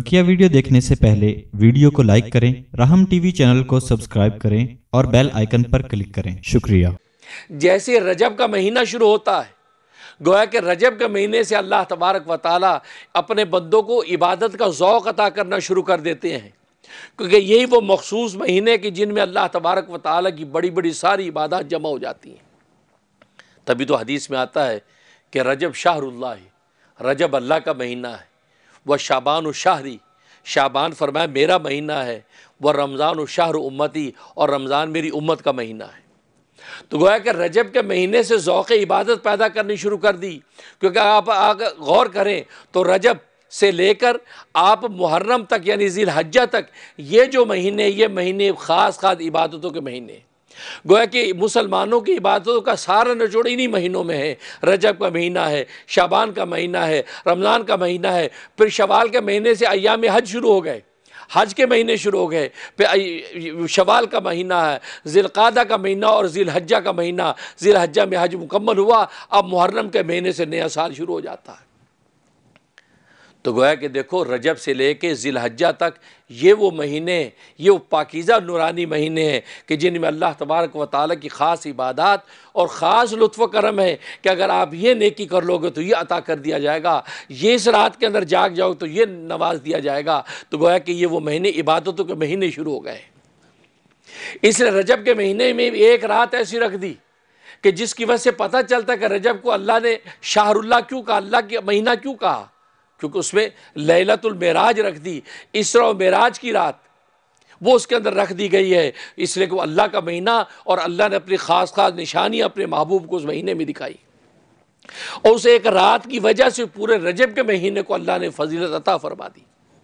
बकिया वीडियो देखने से पहले वीडियो को लाइक करें राहम टीवी चैनल को सब्सक्राइब करें और बेल आइकन पर क्लिक करें शुक्रिया जैसे रजब का महीना शुरू होता है गोया के रजब के महीने से अल्लाह तबारक व अपने बंदों को इबादत का ओक़ अता करना शुरू कर देते हैं क्योंकि यही वो मखसूस महीने के जिनमें अल्लाह तबारक व की बड़ी बड़ी सारी इबादत जमा हो जाती हैं तभी तो हदीस में आता है कि रजब शाहरुल्ला रजब अल्लाह का महीना है वह शाबान शाहरी शाबान फरमाए मेरा महीना है वह रमज़ान शाहर उम्मती और रमज़ान मेरी उम्मत का महीना है तो गोया कि रजब के महीने से ओक़ इबादत पैदा करनी शुरू कर दी क्योंकि आप अगर गौर करें तो रजब से लेकर आप मुहर्रम तक यानी जी हजा तक ये जो महीने ये महीने ख़ास ख़ास इबादतों के महीने गोया कि मुसलमानों की इबादतों का सारा नचोड़ इन्हीं महीनों में है रजब का महीना है शाबान का महीना है रमज़ान का महीना है फिर शवाल के महीने से अयाम हज शुरू हो गए हज के महीने शुरू हो गए फिर शवाल का महीना है जिलकादा का महीना और जिलहजा का महीना जिलहजा में हज मुकम्मल हुआ अब मुहर्रम के महीने से नया साल शुरू हो जाता है तो गोया कि देखो रजब से ले कर ज़िलहजा तक ये वो महीने ये वो पाकिज़ा नुरानी महीने हैं कि जिनमें अल्लाह तबारक व ताली की ख़ास इबादत और ख़ास लुफ़ करम है कि अगर आप ये नेकी कर लोगे तो ये अता कर दिया जाएगा ये इस रात के अंदर जाग जाओ तो ये नवाज दिया जाएगा तो गोया कि ये वो महीने इबादतों के महीने शुरू हो गए इसलिए रजब के महीने में एक रात ऐसी रख दी कि जिसकी वजह से पता चलता कि रजब को अल्लाह ने शाहरुल्ला क्यों कहा अल्लाह के महीना क्यों कहा क्योंकि उसमें लैलतुलमराज रख दी इसरा और मराज की रात वो उसके अंदर रख दी गई है इसलिए कि वो अल्लाह का महीना और अल्लाह ने अपनी ख़ास ख़ास निशानी अपने महबूब को उस महीने में दिखाई और उस एक रात की वजह से पूरे रजब के महीने को अल्लाह ने फजीलत अता फरमा दी